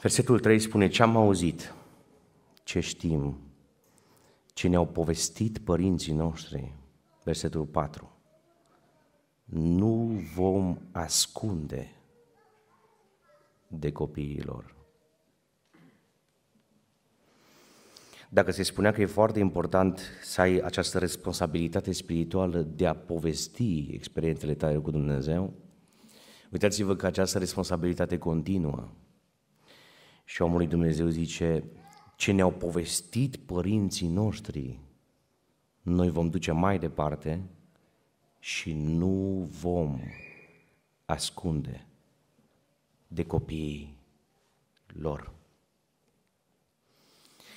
Versetul 3 spune, ce am auzit, ce știm, ce ne-au povestit părinții noștri, versetul 4, nu vom ascunde de copiilor. Dacă se spunea că e foarte important să ai această responsabilitate spirituală de a povesti experiențele tale cu Dumnezeu, uitați-vă că această responsabilitate continuă și omul lui Dumnezeu zice, ce ne-au povestit părinții noștri, noi vom duce mai departe și nu vom ascunde de copiii lor.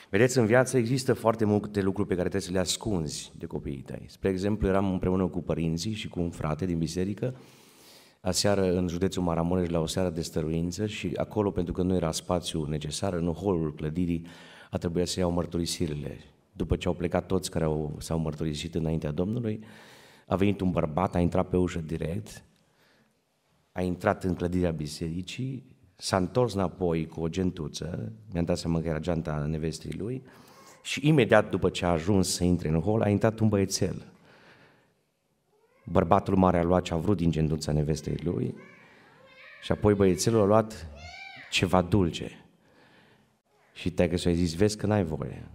Vedeți, în viață există foarte multe lucruri pe care trebuie să le ascunzi de copiii tăi. Spre exemplu, eram împreună cu părinții și cu un frate din biserică aseară în județul Maramureș la o seară de stăruință și acolo, pentru că nu era spațiu necesar, în holul clădirii, a trebuit să iau mărturisirile. După ce au plecat toți care au, s-au mărturisit înaintea Domnului, a venit un bărbat, a intrat pe ușă direct, a intrat în clădirea bisericii, s-a întors înapoi cu o gentuță, mi-am dat seama că era geanta nevestei lui, și imediat după ce a ajuns să intre în hol, a intrat un băiețel bărbatul mare a luat ce a vrut din genduța nevestei lui și apoi băiețelul a luat ceva dulce. Și te găsit ai zis, vezi că n-ai voie.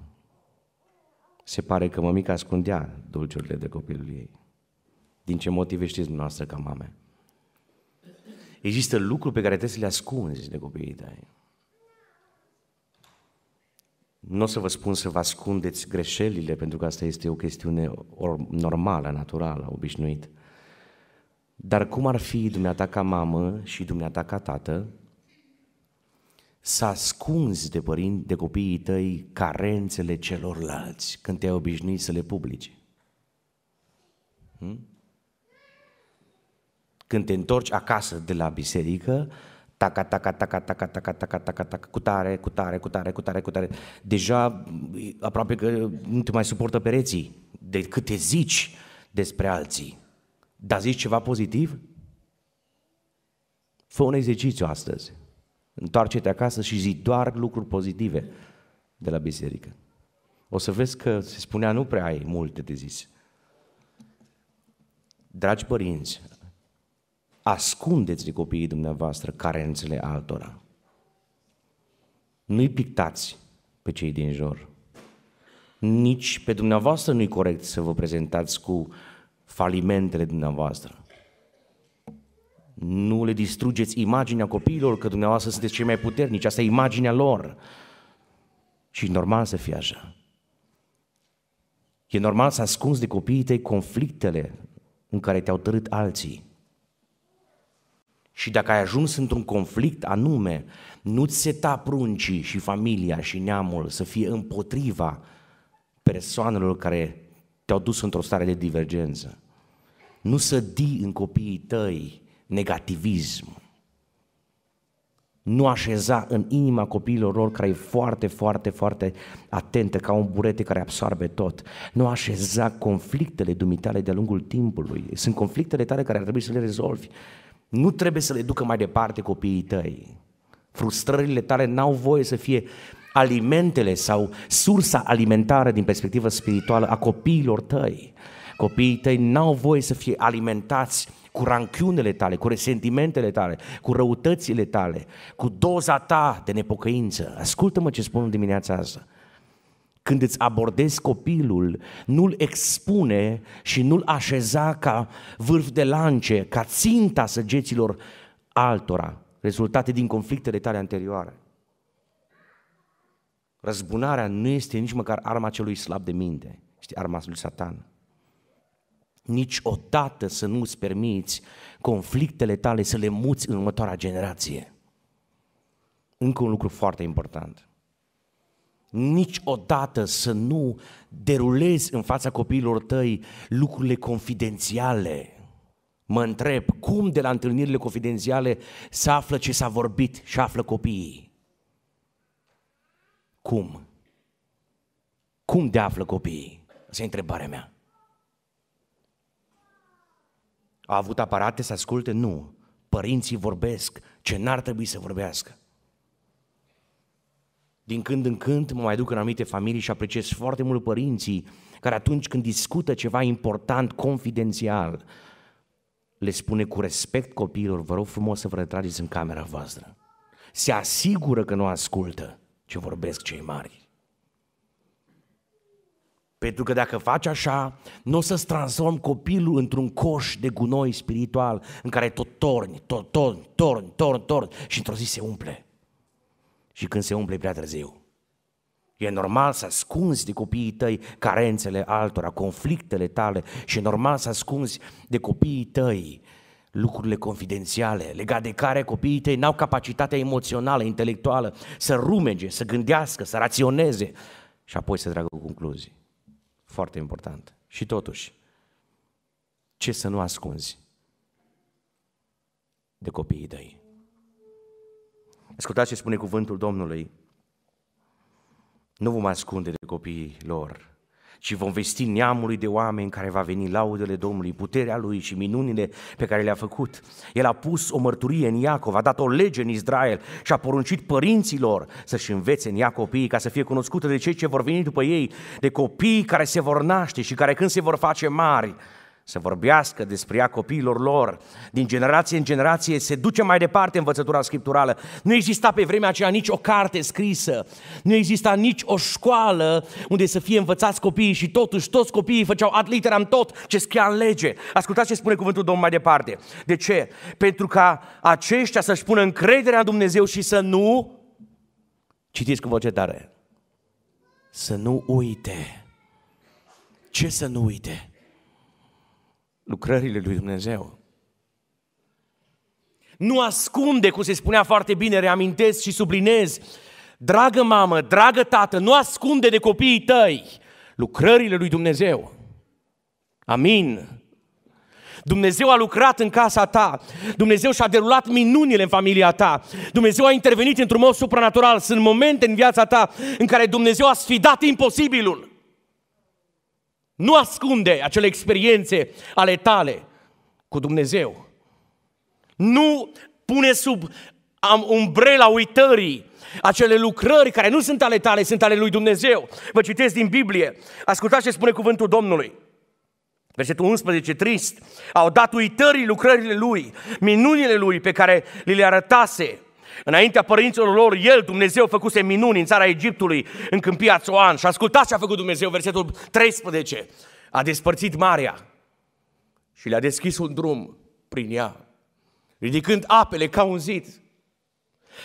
Se pare că mămica ascundea dulciurile de copilul ei. Din ce motive știți dumneavoastră ca mame? Există lucruri pe care trebuie să le ascunzi de copiii tăi. Nu o să vă spun să vă ascundeți greșelile, pentru că asta este o chestiune normală, naturală, obișnuită. Dar cum ar fi dumneata ca mamă și dumneata ca tată să ascunzi de, părinți, de copiii tăi carențele celorlalți când te-ai obișnuit să le publici? Hm? Când te întorci acasă de la biserică, taca, taca, taca, taca, taca, taca, taca, taca, cu tare, cu tare, cu tare, cu tare, cu tare. Deja mm, aproape că nu te mai suportă pereții de câte zici despre alții. Dar zici ceva pozitiv? Fă un exercițiu astăzi. Întoarce-te acasă și zi doar lucruri pozitive de la biserică. O să vezi că se spunea nu prea ai multe de zis. Dragi părinți, ascundeți de copiii dumneavoastră carențele altora. Nu-i pictați pe cei din jur. Nici pe dumneavoastră nu-i corect să vă prezentați cu falimentele dumneavoastră. Nu le distrugeți imaginea copiilor că dumneavoastră sunteți cei mai puternici. Asta e imaginea lor. Și normal să fie așa. E normal să ascunzi de copiii tăi conflictele în care te-au tărât alții. Și dacă ai ajuns într-un conflict anume, nu-ți seta pruncii și familia și neamul să fie împotriva persoanelor care te-au dus într-o stare de divergență. Nu să di în copiii tăi negativism. Nu așeza în inima copiilor lor care e foarte, foarte, foarte atentă, ca un burete care absorbe tot. Nu așeza conflictele dumitale de-a lungul timpului. Sunt conflictele tale care ar trebui să le rezolvi. Nu trebuie să le ducă mai departe copiii tăi. Frustrările tale n-au voie să fie alimentele sau sursa alimentară din perspectivă spirituală a copiilor tăi. Copiii tăi n-au voie să fie alimentați cu ranchiunele tale, cu resentimentele tale, cu răutățile tale, cu doza ta de nepocăință. Ascultă-mă ce spun dimineața asta. Când îți abordezi copilul, nu-l expune și nu-l așeza ca vârf de lance, ca ținta săgeților altora, rezultate din conflictele tale anterioare. Răzbunarea nu este nici măcar arma celui slab de minte, este arma lui satan. Nici o dată să nu îți permiți conflictele tale să le muți în următoarea generație. Încă un lucru foarte important niciodată să nu derulezi în fața copiilor tăi lucrurile confidențiale. Mă întreb, cum de la întâlnirile confidențiale se află ce s-a vorbit și află copiii? Cum? Cum de află copiii? Asta e întrebarea mea. A avut aparate să asculte? Nu. Părinții vorbesc ce n-ar trebui să vorbească. Din când în când mă mai duc în anumite familii și apreciez foarte mult părinții care atunci când discută ceva important, confidențial, le spune cu respect copiilor, vă rog frumos să vă retrageți în camera voastră. Se asigură că nu ascultă ce vorbesc cei mari. Pentru că dacă faci așa, nu o să-ți transform copilul într-un coș de gunoi spiritual în care tot torni, tot torni, torni, torni, torni și într-o zi se umple și când se umple prea târziu. E normal să ascunzi de copiii tăi carențele altora, conflictele tale și e normal să ascunzi de copiii tăi lucrurile confidențiale, legate de care copiii tăi n-au capacitatea emoțională, intelectuală, să rumege, să gândească, să raționeze și apoi să tragă concluzii. Foarte important. Și totuși, ce să nu ascunzi de copiii tăi? Ascultați ce spune cuvântul Domnului. Nu vom ascunde de copiii lor, ci vom vesti neamului de oameni care va veni laudele Domnului, puterea Lui și minunile pe care le-a făcut. El a pus o mărturie în Iacov, a dat o lege în Israel și a poruncit părinților să-și învețe în ea copiii ca să fie cunoscută de cei ce vor veni după ei, de copiii care se vor naște și care când se vor face mari, să vorbească despre ea copiilor lor. Din generație în generație se duce mai departe învățătura scripturală. Nu exista pe vremea aceea nici o carte scrisă, nu exista nici o școală unde să fie învățați copiii și totuși toți copiii făceau ad literam tot ce scria în lege. Ascultați ce spune cuvântul Domnului mai departe. De ce? Pentru ca aceștia să-și pună încrederea în Dumnezeu și să nu, citiți cu voce tare, să nu uite. Ce să nu uite? lucrările lui Dumnezeu. Nu ascunde, cum se spunea foarte bine, reamintesc și sublinez, dragă mamă, dragă tată, nu ascunde de copiii tăi lucrările lui Dumnezeu. Amin. Dumnezeu a lucrat în casa ta. Dumnezeu și-a derulat minunile în familia ta. Dumnezeu a intervenit într-un mod supranatural. Sunt momente în viața ta în care Dumnezeu a sfidat imposibilul. Nu ascunde acele experiențe ale tale cu Dumnezeu. Nu pune sub umbrela uitării acele lucrări care nu sunt ale tale, sunt ale lui Dumnezeu. Vă citesc din Biblie. Ascultați ce spune cuvântul Domnului. Versetul 11, trist, au dat uitării lucrările lui, minunile lui pe care li le arătase Înaintea părinților lor, El, Dumnezeu, făcuse minuni în țara Egiptului, în câmpia Țoan. Și ascultați ce a făcut Dumnezeu, versetul 13. A despărțit marea și le-a deschis un drum prin ea, ridicând apele ca un zid.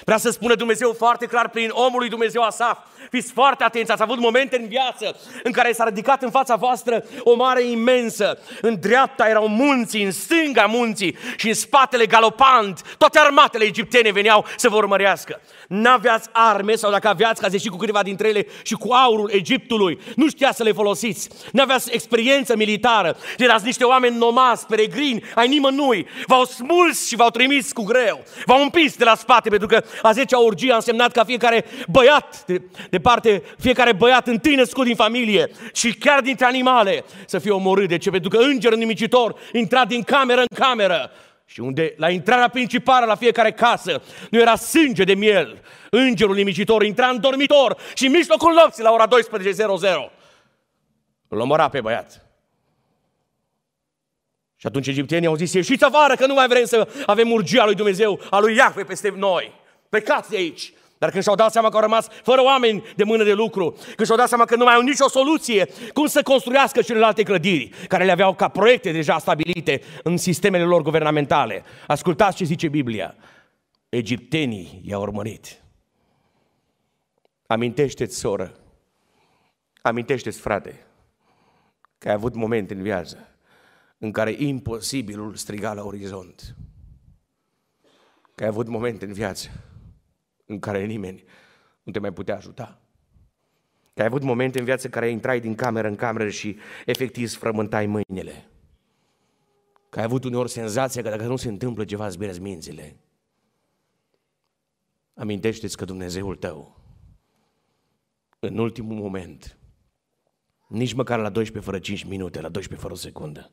Vrea să spună Dumnezeu foarte clar prin omul lui Dumnezeu Asaf. Fiți foarte atenți, ați avut momente în viață în care s-a ridicat în fața voastră o mare imensă. În dreapta erau munții, în stânga munții și în spatele galopant. Toate armatele egiptene veneau să vă urmărească. N-aveați arme sau dacă aveați, că ați ieșit cu câteva dintre ele și cu aurul Egiptului, nu știați să le folosiți. N-aveați experiență militară, erați niște oameni nomazi, peregrini, ai nimănui. V-au smuls și v-au trimis cu greu. V-au împins de la spate, pentru că a zecea orgie a însemnat ca fiecare băiat, de, de parte, fiecare băiat întâi născut din familie și chiar dintre animale să fie omorât. De ce? Pentru că înger nimicitor intra din cameră în cameră și unde la intrarea principală la fiecare casă nu era sânge de miel. Îngerul nimicitor intra în dormitor și în mijlocul nopții la ora 12.00 îl omora pe băiat. Și atunci egiptenii au zis, ieșiți afară că nu mai vrem să avem urgia lui Dumnezeu, a lui Iahve peste noi. Plecați de aici. Dar când și-au dat seama că au rămas fără oameni de mână de lucru, când și-au dat seama că nu mai au nicio soluție, cum să construiască celelalte clădiri, care le aveau ca proiecte deja stabilite în sistemele lor guvernamentale. Ascultați ce zice Biblia. Egiptenii i-au urmărit. Amintește-ți, soră, amintește-ți, frate, că ai avut momente în viață în care imposibilul striga la orizont. Că ai avut momente în viață în care nimeni nu te mai putea ajuta. Că ai avut momente în viață care intrai din cameră în cameră și efectiv îți frământai mâinile. Că ai avut uneori senzația că dacă nu se întâmplă ceva, îți bine mințile. Amintește-ți că Dumnezeul tău, în ultimul moment, nici măcar la 12 fără 5 minute, la 12 fără o secundă,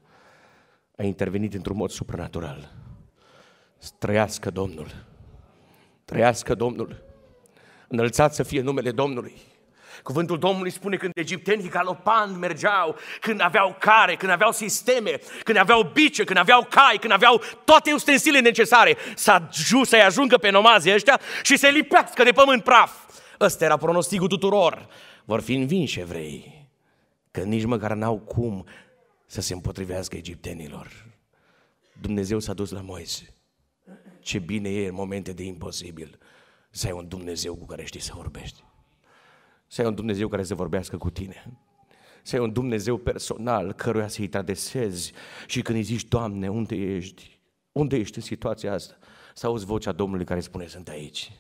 a intervenit într-un mod supranatural. Străiască Domnul! Trăiască Domnul! Înălțat să fie numele Domnului! Cuvântul Domnului spune când egiptenii galopan mergeau, când aveau care, când aveau sisteme, când aveau bice, când aveau cai, când aveau toate ustensile necesare, să să-i ajungă pe nomazii ăștia și să-i lipească de pământ praf. Ăsta era pronosticul tuturor. Vor fi învinși evrei, că nici măcar n-au cum să se împotrivească egiptenilor. Dumnezeu s-a dus la Moise ce bine e în momente de imposibil să ai un Dumnezeu cu care știi să vorbești. Să ai un Dumnezeu care să vorbească cu tine. Să ai un Dumnezeu personal căruia să-i tradesezi și când îi zici, Doamne, unde ești? Unde ești în situația asta? Să auzi vocea Domnului care spune, sunt aici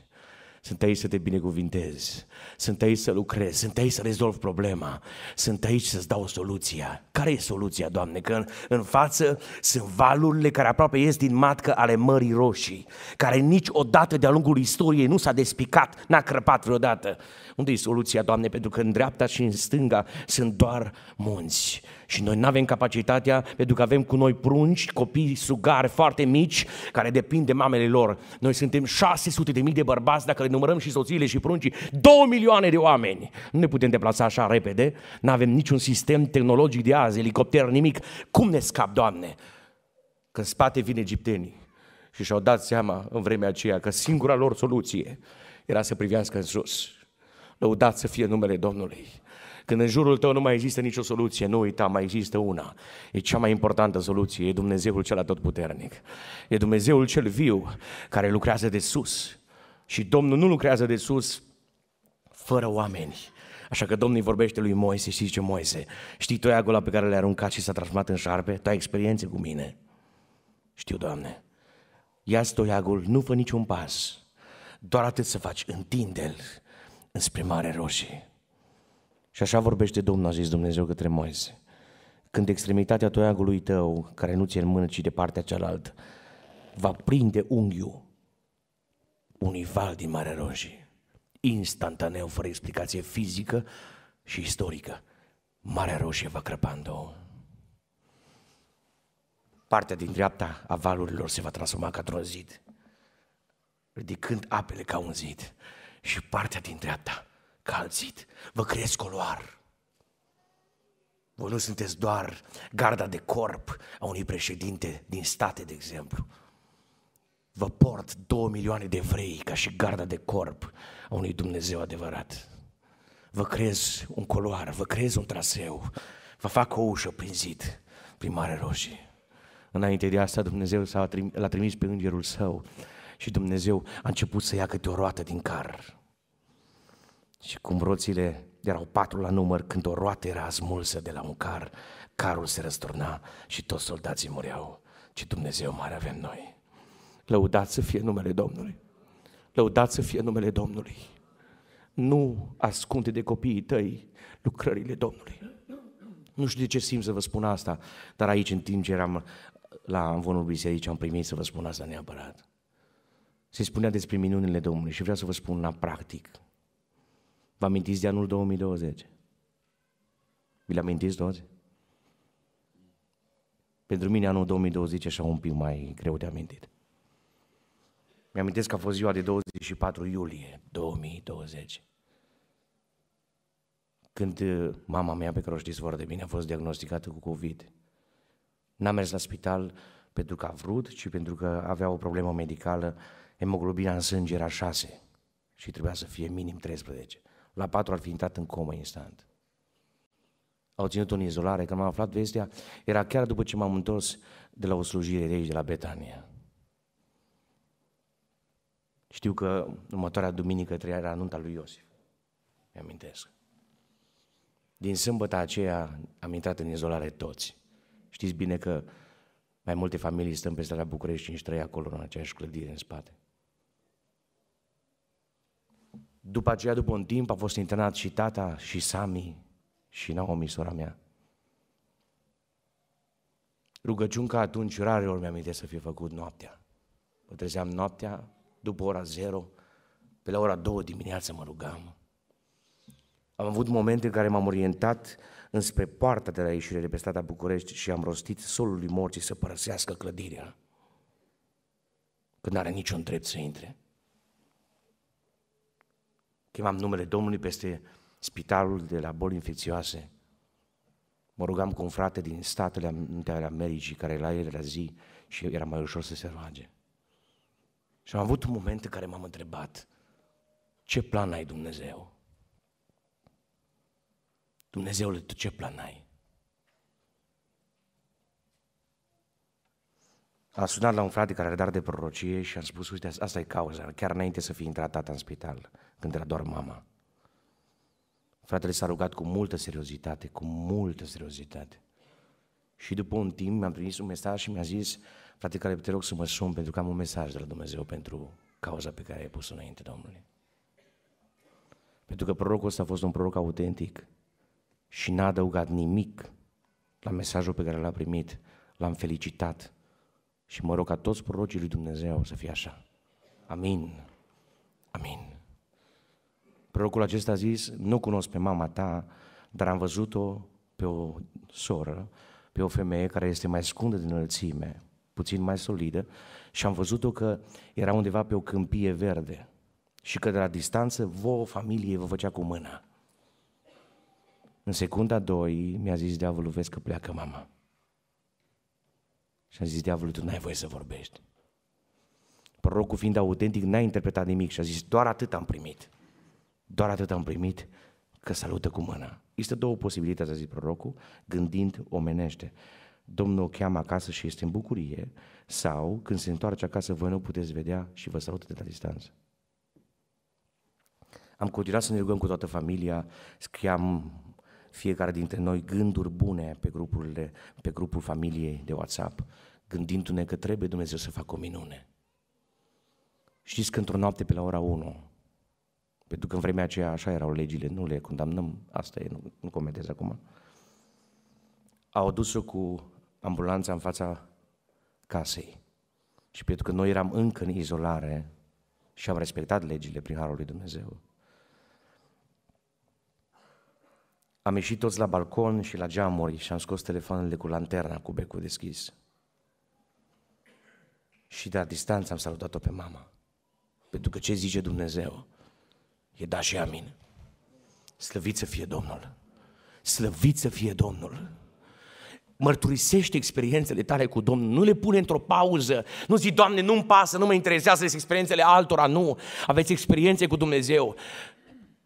sunt aici să te binecuvintezi, sunt aici să lucrezi, sunt aici să rezolvi problema, sunt aici să-ți dau soluția. Care e soluția, Doamne? Că în, în față sunt valurile care aproape ies din matcă ale Mării Roșii, care niciodată de-a lungul istoriei nu s-a despicat, n-a crăpat vreodată. Unde e soluția, Doamne? Pentru că în dreapta și în stânga sunt doar munți. Și noi nu avem capacitatea, pentru că avem cu noi prunci, copii, sugari foarte mici, care depind de mamele lor. Noi suntem 600 de mii de bărbați, dacă le numărăm și soțiile și pruncii, două milioane de oameni. Nu ne putem deplasa așa repede, nu avem niciun sistem tehnologic de azi, elicopter, nimic. Cum ne scap, Doamne? Că în spate vin egiptenii și și-au dat seama în vremea aceea că singura lor soluție era să privească în sus. Lăudați să fie numele Domnului. Când în jurul tău nu mai există nicio soluție, nu uita, mai există una. E cea mai importantă soluție, e Dumnezeul cel atotputernic. E Dumnezeul cel viu, care lucrează de sus. Și Domnul nu lucrează de sus fără oameni. Așa că Domnul îi vorbește lui Moise și zice, Moise, știi tu acolo pe care le-ai aruncat și s-a transformat în șarpe? Tu ai experiențe cu mine. Știu, Doamne. Ia stoiagul, nu fă niciun pas. Doar atât să faci, întinde-l înspre Mare Roșie. Și așa vorbește Domnul, a zis Dumnezeu către Moise. Când extremitatea toiagului tău, care nu ți-e în mână, ci de partea cealaltă, va prinde unghiul unui val din Marea Roșie. Instantaneu, fără explicație fizică și istorică, Marea Roșie va crăpa în două. Partea din dreapta a valurilor se va transforma ca un zid, ridicând apele ca un zid. Și partea din dreapta ca alt zid. Vă creez coloar. Voi nu sunteți doar garda de corp a unui președinte din state, de exemplu vă port două milioane de evrei ca și garda de corp a unui Dumnezeu adevărat. Vă creez un coloar, vă creez un traseu, vă fac o ușă prin zid, prin Mare Roșie. Înainte de asta Dumnezeu s-a trim- l-a trimis pe îngerul său și Dumnezeu a început să ia câte o roată din car. Și cum roțile erau patru la număr, când o roată era smulsă de la un car, carul se răsturna și toți soldații mureau. Ce Dumnezeu mare avem noi! Lăudați să fie numele Domnului. Lăudați să fie numele Domnului. Nu ascunde de copiii tăi lucrările Domnului. Nu știu de ce simt să vă spun asta, dar aici în timp ce eram la învonul bisericii am primit să vă spun asta neapărat. Se spunea despre minunile Domnului și vreau să vă spun la practic. Vă amintiți de anul 2020? Vi le amintiți toți? Pentru mine anul 2020 e așa un pic mai greu de amintit. Mi-amintesc că a fost ziua de 24 iulie 2020. Când uh, mama mea, pe care o știți foarte bine, a fost diagnosticată cu COVID. N-a mers la spital pentru că a vrut, ci pentru că avea o problemă medicală. Hemoglobina în sânge era 6 și trebuia să fie minim 13. La 4 ar fi intrat în comă instant. Au ținut-o în izolare. Când am aflat vestea, era chiar după ce m-am întors de la o slujire de aici, de la Betania. Știu că următoarea duminică trăia era anunta lui Iosif. Îmi amintesc Din sâmbătă aceea am intrat în izolare toți. Știți bine că mai multe familii stăm pe strada București și trei acolo în aceeași clădire în spate. După aceea, după un timp, a fost internat și tata, și Sami, și Naomi, sora mea. Rugăciunca atunci, rare ori mi-am să fie făcut noaptea. Mă trezeam noaptea, după ora 0, pe la ora 2 dimineața mă rugam. Am avut momente în care m-am orientat înspre partea de la ieșire de pe strada București și am rostit solului morții să părăsească clădirea, când n-are niciun drept să intre. Chemam numele Domnului peste spitalul de la boli infecțioase. Mă rugam cu un frate din Statele Americii, care la el era zi și era mai ușor să se roage. Și am avut un moment în care m-am întrebat, ce plan ai Dumnezeu? Dumnezeule, tu ce plan ai? Am sunat la un frate care are dar de prorocie și am spus, uite, asta e cauza, chiar înainte să fie intrat tata în spital, când era doar mama. Fratele s-a rugat cu multă seriozitate, cu multă seriozitate. Și după un timp mi-am primit un mesaj și mi-a zis, Frate care te rog să mă sun pentru că am un mesaj de la Dumnezeu pentru cauza pe care ai pus-o înainte, Domnule. Pentru că prorocul ăsta a fost un proroc autentic și n-a adăugat nimic la mesajul pe care l-a primit, l-am felicitat și mă rog ca toți prorocii lui Dumnezeu să fie așa. Amin. Amin. Prorocul acesta a zis, nu cunosc pe mama ta, dar am văzut-o pe o soră, pe o femeie care este mai scundă din înălțime, puțin mai solidă, și am văzut-o că era undeva pe o câmpie verde și că de la distanță o familie vă făcea cu mâna. În secunda 2 mi-a zis diavolul, vezi că pleacă mama. Și a zis diavolul, tu n-ai voie să vorbești. Prorocul fiind autentic, n-a interpretat nimic și a zis, doar atât am primit. Doar atât am primit că salută cu mâna. Este două posibilități, a zis prorocul, gândind omenește. Domnul o cheamă acasă și este în bucurie, sau când se întoarce acasă, voi nu puteți vedea și vă salută de la distanță. Am continuat să ne rugăm cu toată familia, scriam fiecare dintre noi gânduri bune pe, grupurile, pe grupul familiei de WhatsApp, gândindu-ne că trebuie Dumnezeu să facă o minune. Știți că într-o noapte pe la ora 1, pentru că în vremea aceea așa erau legile, nu le condamnăm, asta e, nu, nu comentez acum, au dus-o cu ambulanța în fața casei. Și pentru că noi eram încă în izolare și am respectat legile prin Harul lui Dumnezeu, am ieșit toți la balcon și la geamuri și am scos telefoanele cu lanterna cu becul deschis. Și de la distanță am salutat-o pe mama. Pentru că ce zice Dumnezeu e da și amin. Slăvit să fie Domnul! Slăvit să fie Domnul! mărturisește experiențele tale cu Domnul, nu le pune într-o pauză, nu zi, Doamne, nu-mi pasă, nu mă interesează experiențele altora, nu. Aveți experiențe cu Dumnezeu.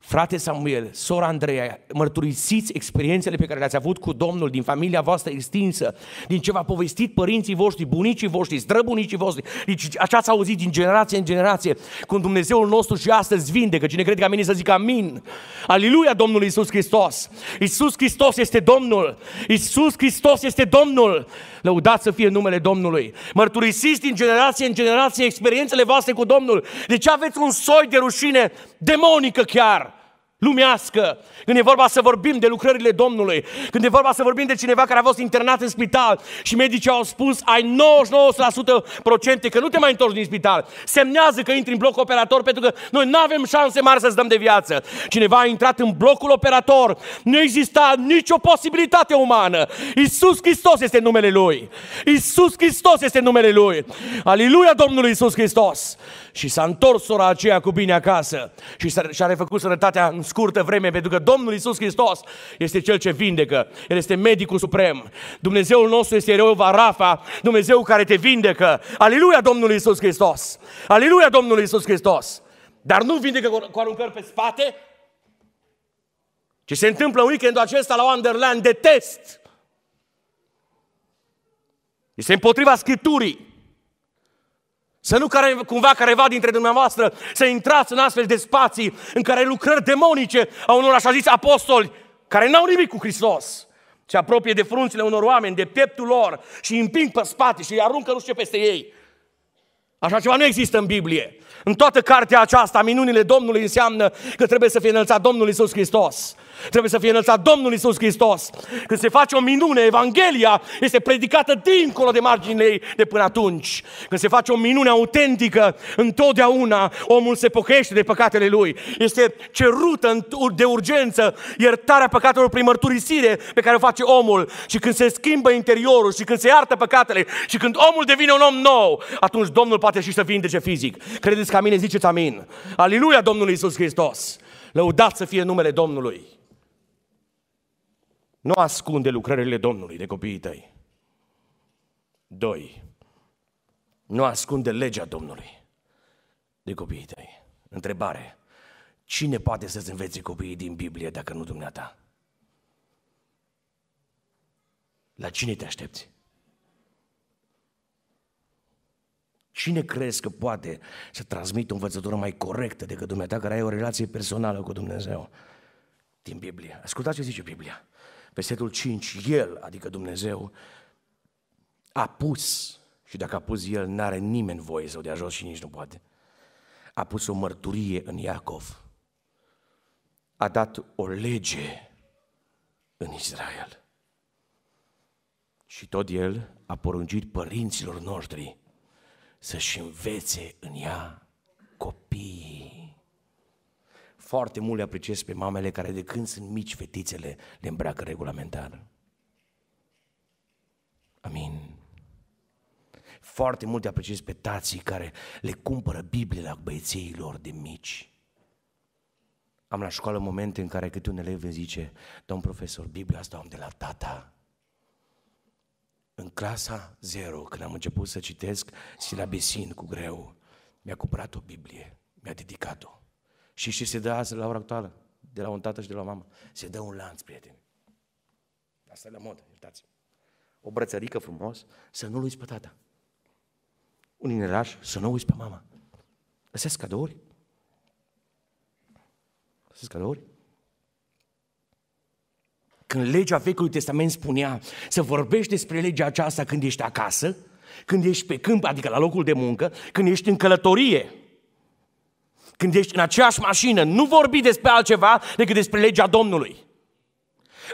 Frate Samuel, sora Andreea, mărturisiți experiențele pe care le-ați avut cu Domnul din familia voastră extinsă, din ce v-a povestit părinții voștri, bunicii voștri, străbunicii voștri, deci, așa ați auzit din generație în generație, cum Dumnezeul nostru și astăzi vindecă. Cine crede că amin să zic amin. Aliluia Domnului Isus Hristos! Isus Hristos este Domnul! Isus Hristos este Domnul! Lăudați să fie numele Domnului! Mărturisiți din generație în generație experiențele voastre cu Domnul. de Deci aveți un soi de rușine demonică chiar lumească, când e vorba să vorbim de lucrările Domnului, când e vorba să vorbim de cineva care a fost internat în spital și medicii au spus ai 99% că nu te mai întorci din spital. Semnează că intri în bloc operator pentru că noi nu avem șanse mari să-ți dăm de viață. Cineva a intrat în blocul operator, nu exista nicio posibilitate umană. Isus Hristos este numele Lui. Isus Hristos este numele Lui. Aleluia Domnului Isus Hristos. Și s-a întors ora aceea cu bine acasă și și-a refăcut sănătatea în scurtă vreme, pentru că Domnul Isus Hristos este Cel ce vindecă. El este medicul suprem. Dumnezeul nostru este Erova Rafa, Dumnezeu care te vindecă. Aleluia Domnului Isus Hristos! Aleluia Domnului Isus Hristos! Dar nu vindecă cu aruncări pe spate, ce se întâmplă în weekendul acesta la Wonderland de test. Este împotriva Scripturii. Să nu care, cumva careva dintre dumneavoastră să intrați în astfel de spații în care lucrări demonice a unor așa zis apostoli care n-au nimic cu Hristos se apropie de frunțile unor oameni, de pieptul lor și îi împing pe spate și îi aruncă nu știu ce peste ei. Așa ceva nu există în Biblie. În toată cartea aceasta, minunile Domnului înseamnă că trebuie să fie înălțat Domnul Isus Hristos. Trebuie să fie înălțat Domnul Isus Hristos. Când se face o minune, Evanghelia este predicată dincolo de marginile ei de până atunci. Când se face o minune autentică, întotdeauna omul se pochește de păcatele lui. Este cerută de urgență iertarea păcatelor prin mărturisire pe care o face omul. Și când se schimbă interiorul și când se iartă păcatele și când omul devine un om nou, atunci Domnul poate și să vindece fizic. Credeți ca mine, ziceți amin. Aleluia Domnului Isus Hristos! Lăudați să fie numele Domnului! Nu ascunde lucrările Domnului de copiii tăi. Doi. Nu ascunde legea Domnului de copiii tăi. Întrebare. Cine poate să-ți învețe copiii din Biblie dacă nu dumneata? La cine te aștepți? Cine crezi că poate să transmită o învățătură mai corectă decât dumneata care ai o relație personală cu Dumnezeu? Din Biblie. Ascultați ce zice Biblia. Versetul 5, El, adică Dumnezeu, a pus și dacă a pus El, n-are nimeni voie să o dea jos și nici nu poate. A pus o mărturie în Iacov. A dat o lege în Israel. Și tot El a poruncit părinților noștri să-și învețe în ea copii foarte mult le apreciez pe mamele care de când sunt mici fetițele le îmbracă regulamentar. Amin. Foarte mult apreciez pe tații care le cumpără Biblie la băieții lor de mici. Am la școală momente în care câte un elev îmi zice, domn profesor, Biblia asta am de la tata. În clasa 0, când am început să citesc silabesin cu greu, mi-a cumpărat o Biblie, mi-a dedicat-o. Și ce se dă azi la ora actuală, de la un tată și de la o mamă. Se dă un lanț, prieteni. Asta e la modă, iertați. O brățărică frumos, să nu-l uiți pe tata. Un inelaș, să nu uiți pe mama. Lăsesc cadouri. Lăsesc cadouri. Când legea Vechiului Testament spunea să vorbești despre legea aceasta când ești acasă, când ești pe câmp, adică la locul de muncă, când ești în călătorie, când ești în aceeași mașină, nu vorbi despre altceva decât despre legea Domnului.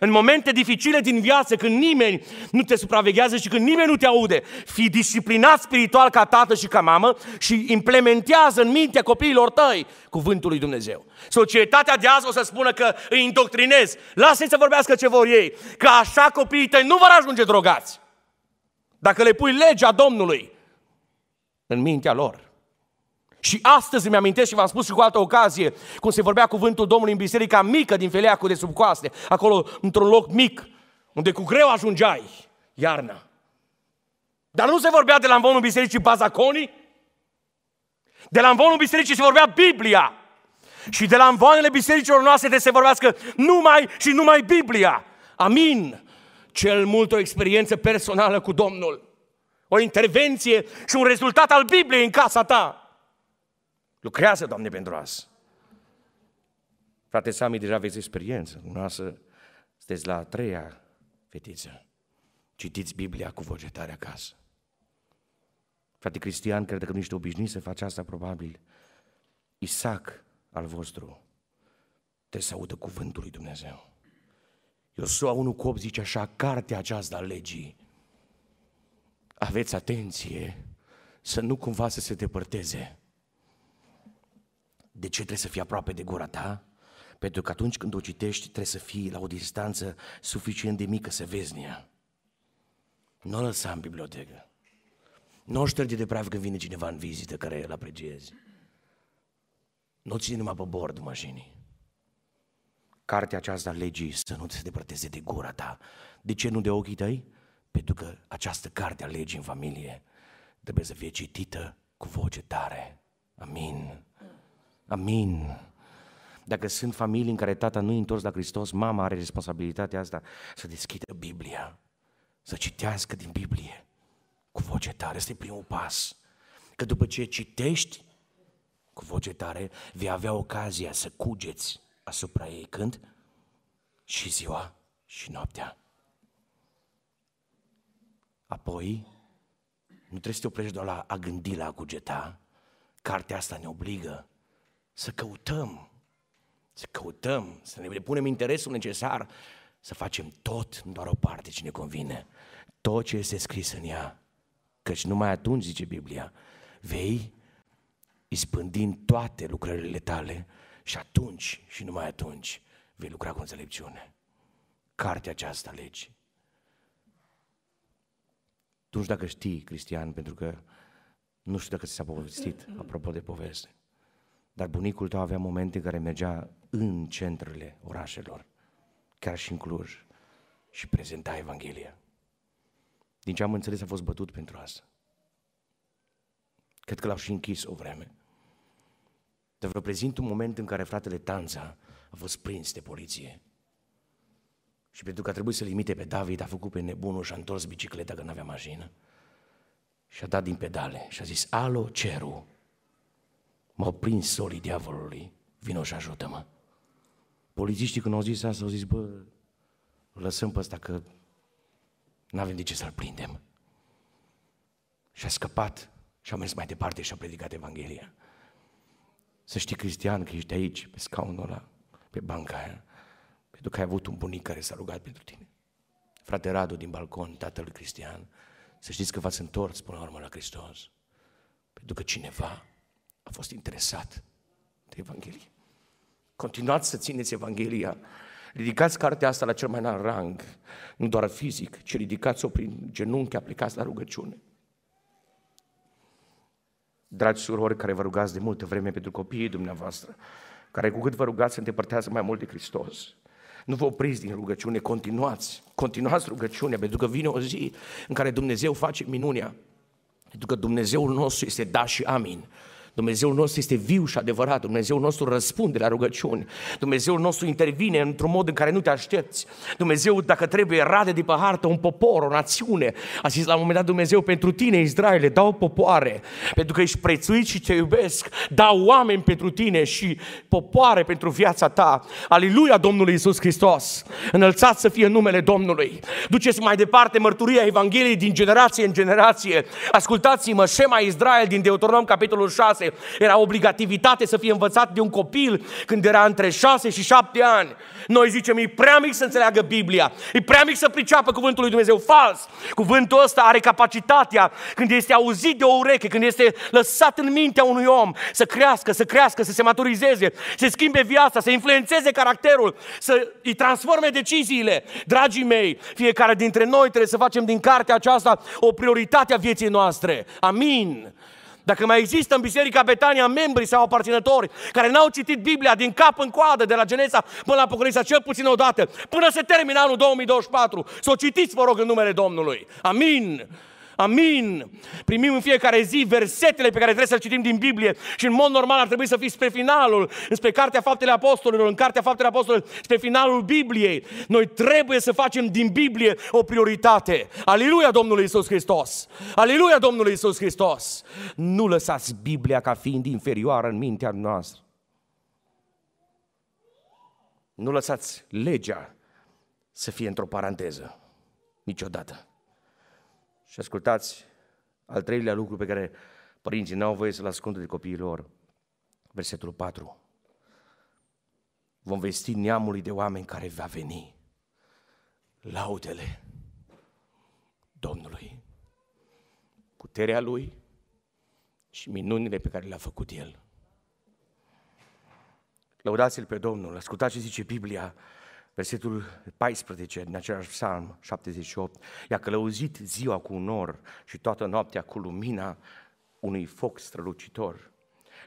În momente dificile din viață, când nimeni nu te supraveghează și când nimeni nu te aude, fi disciplinat spiritual ca tată și ca mamă și implementează în mintea copiilor tăi cuvântul lui Dumnezeu. Societatea de azi o să spună că îi indoctrinezi, lasă-i să vorbească ce vor ei, că așa copiii tăi nu vor ajunge drogați. Dacă le pui legea Domnului în mintea lor. Și astăzi îmi amintesc și v-am spus și cu altă ocazie, cum se vorbea cuvântul Domnului în biserica mică din Feleacul de sub coaste, acolo într-un loc mic, unde cu greu ajungeai iarna. Dar nu se vorbea de la învonul bisericii bazaconii, de la învonul bisericii se vorbea Biblia. Și de la învoanele bisericilor noastre de se vorbească numai și numai Biblia. Amin! Cel mult o experiență personală cu Domnul. O intervenție și un rezultat al Bibliei în casa ta. Lucrează, Doamne, pentru asta. Frate Sami, deja aveți experiență. să sunteți la a treia fetiță. Citiți Biblia cu vocetare acasă. Frate Cristian, cred că nu ești obișnuit să faci asta, probabil. Isaac al vostru te să audă cuvântul lui Dumnezeu. Iosua 1 cu 8 zice așa, cartea aceasta a legii, aveți atenție să nu cumva să se depărteze de ce trebuie să fie aproape de gura ta? Pentru că atunci când o citești, trebuie să fii la o distanță suficient de mică să vezi în ea. Nu o lăsa în bibliotecă. Nu o șterge de praf când vine cineva în vizită care îl apreciezi. Nu o ține numai pe bord mașinii. Cartea aceasta legii să nu te depărteze de gura ta. De ce nu de ochii tăi? Pentru că această carte a legii în familie trebuie să fie citită cu voce tare. Amin. Amin. Dacă sunt familii în care tata nu-i întors la Hristos, mama are responsabilitatea asta să deschidă Biblia, să citească din Biblie cu voce tare. Este primul pas. Că după ce citești cu voce tare, vei avea ocazia să cugeți asupra ei când? Și ziua și noaptea. Apoi, nu trebuie să te oprești doar la a gândi, la a cugeta. Cartea asta ne obligă să căutăm, să căutăm, să ne depunem interesul necesar, să facem tot, nu doar o parte ce ne convine, tot ce este scris în ea. Căci numai atunci, zice Biblia, vei ispândind toate lucrările tale și atunci și numai atunci vei lucra cu înțelepciune. Cartea aceasta legi. Tu nu știu dacă știi, Cristian, pentru că nu știu dacă ți s-a povestit apropo de poveste. Dar bunicul tău avea momente în care mergea în centrele orașelor, chiar și în Cluj, și prezenta Evanghelia. Din ce am înțeles a fost bătut pentru asta. Cred că l-au și închis o vreme. Dar vă prezint un moment în care fratele Tanza a fost prins de poliție. Și pentru că a trebuit să-l imite pe David, a făcut pe nebunul și a întors bicicleta că nu avea mașină. Și a dat din pedale și a zis, alo, cerul, M-au prins solii diavolului. Vino și ajută-mă. Polițiștii când au zis asta, au zis, bă, lăsăm pe ăsta că nu avem de ce să-l prindem. Și a scăpat și a mers mai departe și a predicat Evanghelia. Să știi, Cristian, că ești aici, pe scaunul ăla, pe banca aia, pentru că ai avut un bunic care s-a rugat pentru tine. Frate Radu din balcon, tatăl Cristian, să știți că v-ați întors până la urmă la Hristos. Pentru că cineva a fost interesat de Evanghelie. Continuați să țineți Evanghelia. Ridicați cartea asta la cel mai înalt rang, nu doar fizic, ci ridicați-o prin genunchi, aplicați la rugăciune. Dragi surori care vă rugați de multă vreme pentru copiii dumneavoastră, care cu cât vă rugați se îndepărtează mai mult de Hristos, nu vă opriți din rugăciune, continuați, continuați rugăciunea, pentru că vine o zi în care Dumnezeu face minunea, pentru că Dumnezeul nostru este da și amin. Dumnezeul nostru este viu și adevărat, Dumnezeul nostru răspunde la rugăciuni, Dumnezeul nostru intervine într-un mod în care nu te aștepți. Dumnezeu, dacă trebuie, rade de pe hartă un popor, o națiune. A zis la un moment dat Dumnezeu, pentru tine, Israele, dau popoare, pentru că ești prețuit și te iubesc, dau oameni pentru tine și popoare pentru viața ta. Aleluia Domnului Isus Hristos! Înălțat să fie numele Domnului! Duceți mai departe mărturia Evangheliei din generație în generație. Ascultați-mă, Shema Israel din Deuteronom capitolul 6, șase, era obligativitate să fie învățat de un copil când era între șase și șapte ani. Noi zicem, e prea mic să înțeleagă Biblia, e prea mic să priceapă cuvântul lui Dumnezeu. Fals! Cuvântul ăsta are capacitatea, când este auzit de o ureche, când este lăsat în mintea unui om, să crească, să crească, să se maturizeze, să schimbe viața, să influențeze caracterul, să îi transforme deciziile. Dragii mei, fiecare dintre noi trebuie să facem din cartea aceasta o prioritate a vieții noastre. Amin! Dacă mai există în Biserica Betania membri sau aparținători care n-au citit Biblia din cap în coadă, de la Geneza până la Apocalipsa, cel puțin o dată, până se termină anul 2024, să o citiți, vă rog, în numele Domnului. Amin. Amin! Primim în fiecare zi versetele pe care trebuie să-l citim din Biblie și în mod normal ar trebui să fii spre finalul, spre Cartea Faptele Apostolilor, în Cartea Faptele Apostolilor, spre finalul Bibliei. Noi trebuie să facem din Biblie o prioritate. Aleluia Domnului Isus Hristos! Aleluia Domnului Isus Hristos! Nu lăsați Biblia ca fiind inferioară în mintea noastră. Nu lăsați legea să fie într-o paranteză. Niciodată. Și ascultați al treilea lucru pe care părinții n-au voie să-l ascundă de copiii lor. Versetul 4. Vom vesti neamului de oameni care va veni laudele Domnului, puterea Lui și minunile pe care le-a făcut El. Lăudați-L pe Domnul, ascultați ce zice Biblia, Versetul 14 din același psalm 78, i-a călăuzit ziua cu un nor și toată noaptea cu lumina unui foc strălucitor.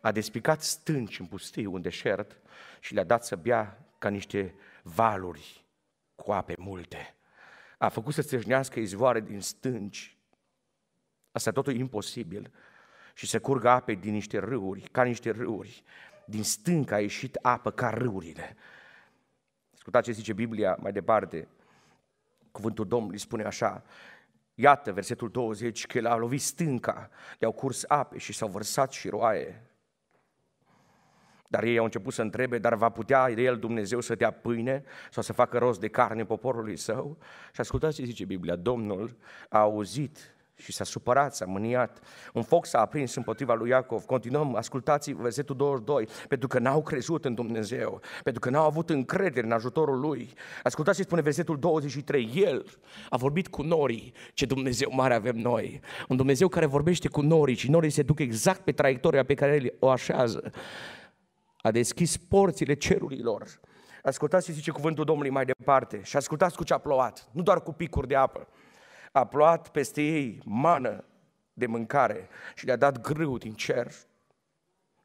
A despicat stânci în pustiu, un deșert și le-a dat să bea ca niște valuri cu ape multe. A făcut să străjnească izvoare din stânci. Asta totul imposibil. Și să curgă ape din niște râuri, ca niște râuri. Din stânca a ieșit apă ca râurile Ascultați ce zice Biblia mai departe. Cuvântul Domnului spune așa, Iată, versetul 20, că l-a lovit stânca, i-au curs ape și s-au vărsat și roaie. Dar ei au început să întrebe, dar va putea el Dumnezeu să dea pâine sau să facă rost de carne poporului său? Și ascultați ce zice Biblia, Domnul a auzit și s-a supărat, s-a mâniat. Un foc s-a aprins împotriva lui Iacov. Continuăm, ascultați versetul 22. Pentru că n-au crezut în Dumnezeu, pentru că n-au avut încredere în ajutorul lui. Ascultați ce spune versetul 23. El a vorbit cu norii, ce Dumnezeu mare avem noi. Un Dumnezeu care vorbește cu norii și norii se duc exact pe traiectoria pe care el o așează. A deschis porțile cerurilor. Ascultați ce zice cuvântul Domnului mai departe și ascultați cu ce a plouat, nu doar cu picuri de apă a plouat peste ei mană de mâncare și le-a dat grâu din cer.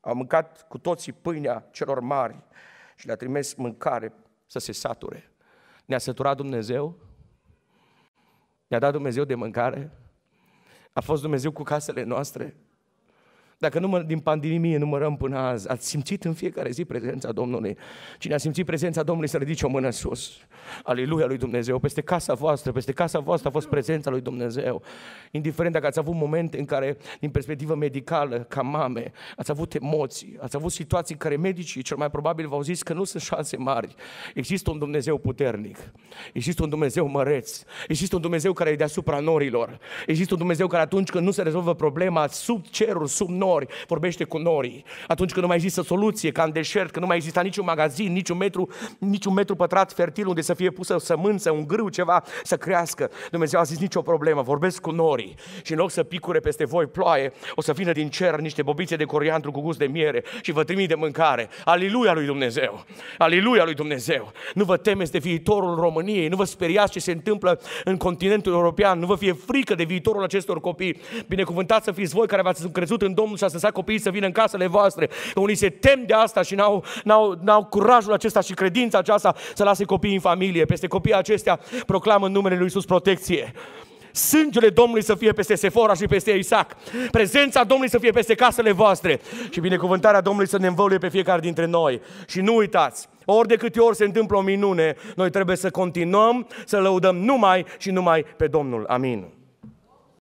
Au mâncat cu toții pâinea celor mari și le-a trimis mâncare să se sature. Ne-a săturat Dumnezeu? Ne-a dat Dumnezeu de mâncare? A fost Dumnezeu cu casele noastre? Dacă număr, din pandemie numărăm până azi, ați simțit în fiecare zi prezența Domnului. Cine a simțit prezența Domnului să ridice o mână sus. Aleluia lui Dumnezeu. Peste casa voastră, peste casa voastră a fost prezența lui Dumnezeu. Indiferent dacă ați avut momente în care, din perspectivă medicală, ca mame, ați avut emoții, ați avut situații în care medicii cel mai probabil v-au zis că nu sunt șanse mari. Există un Dumnezeu puternic. Există un Dumnezeu măreț. Există un Dumnezeu care e deasupra norilor. Există un Dumnezeu care atunci când nu se rezolvă problema, sub cerul, sub nor nori, vorbește cu norii. Atunci când nu mai există soluție, ca în deșert, când nu mai exista niciun magazin, niciun metru, niciun metru pătrat fertil unde să fie pusă sămânță, un grâu, ceva, să crească. Dumnezeu a zis nicio problemă, vorbesc cu norii. Și în loc să picure peste voi ploaie, o să vină din cer niște bobițe de coriandru cu gust de miere și vă trimit de mâncare. Aliluia lui Dumnezeu! Aliluia lui Dumnezeu! Nu vă temeți de viitorul României, nu vă speriați ce se întâmplă în continentul european, nu vă fie frică de viitorul acestor copii. Binecuvântați să fiți voi care v-ați crezut în Domnul Domnul și a lăsat copiii să vină în casele voastre, că unii se tem de asta și n-au, n-au, n-au curajul acesta și credința aceasta să lase copiii în familie. Peste copiii acestea proclamă în numele Lui Iisus protecție sângele Domnului să fie peste Sefora și peste Isaac, prezența Domnului să fie peste casele voastre și binecuvântarea Domnului să ne învăluie pe fiecare dintre noi. Și nu uitați, ori de câte ori se întâmplă o minune, noi trebuie să continuăm să lăudăm numai și numai pe Domnul. Amin.